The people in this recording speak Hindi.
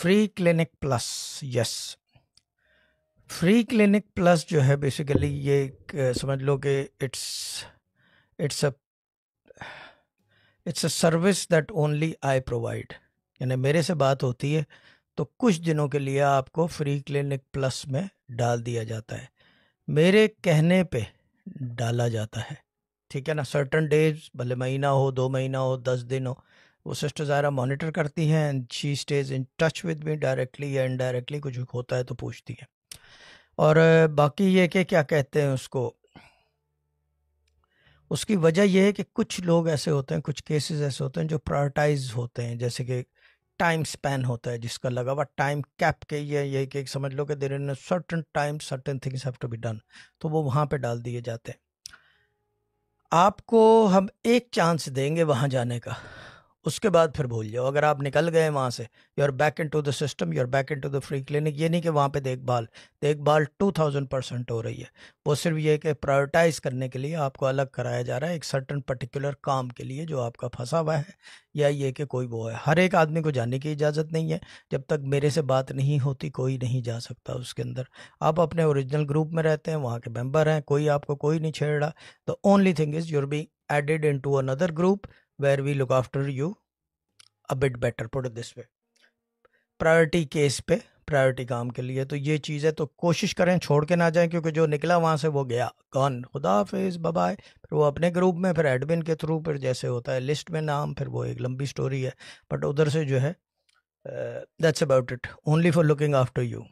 free clinic plus yes free clinic plus जो है बेसिकली ये समझ लो कि it's it's a it's a service that only I provide यानी मेरे से बात होती है तो कुछ दिनों के लिए आपको फ्री क्लिनिक प्लस में डाल दिया जाता है मेरे कहने पे डाला जाता है ठीक है ना सर्टन डेज भले महीना हो दो महीना हो दस दिन हो वो सिस्टर ज़ायरा मॉनिटर करती हैं and she stays in touch with me directly या इनडायरेक्टली कुछ भी होता है तो पूछती है और बाकी ये कि क्या कहते हैं उसको उसकी वजह यह है कि कुछ लोग ऐसे होते हैं कुछ केसेस ऐसे होते हैं जो प्रायोरिटाइज होते हैं जैसे कि टाइम स्पैन होता है जिसका लगा हुआ टाइम कैप के ये यही कि समझ लो कि there in certain time certain things have to be done तो वो वहाँ पे डाल दिए जाते हैं आपको हम एक चांस देंगे वहाँ जाने का उसके बाद फिर भूल जाओ अगर आप निकल गए वहाँ से you are back into the system you are back into the free clinic ये नहीं कि वहाँ पे देखभाल देखभाल टू थाउजेंड परसेंट हो रही है वो सिर्फ ये कि प्रायोरिटाइज करने के लिए आपको अलग कराया जा रहा है एक सर्टन पर्टिकुलर काम के लिए जो आपका फंसा हुआ है या ये कि कोई वो है हर एक आदमी को जाने की इजाज़त नहीं है जब तक मेरे से बात नहीं होती कोई नहीं जा सकता उसके अंदर आप अपने ओरिजिनल ग्रुप में रहते हैं वहाँ के मेम्बर हैं कोई आपको कोई नहीं छेड़ रहा the only thing is your be added into another group where we look after you a bit better put it this way priority case पे प्रायोरिटी काम के लिए तो ये चीज़ है तो कोशिश करें छोड़ के ना जाएं क्योंकि जो निकला वहाँ से वो गया गॉन खुदा हाफिज़ बबाए फिर वो अपने ग्रुप में फिर एडमिन के थ्रू फिर जैसे होता है लिस्ट में नाम फिर वो एक लंबी स्टोरी है बट उधर से जो है that's about it only for looking after you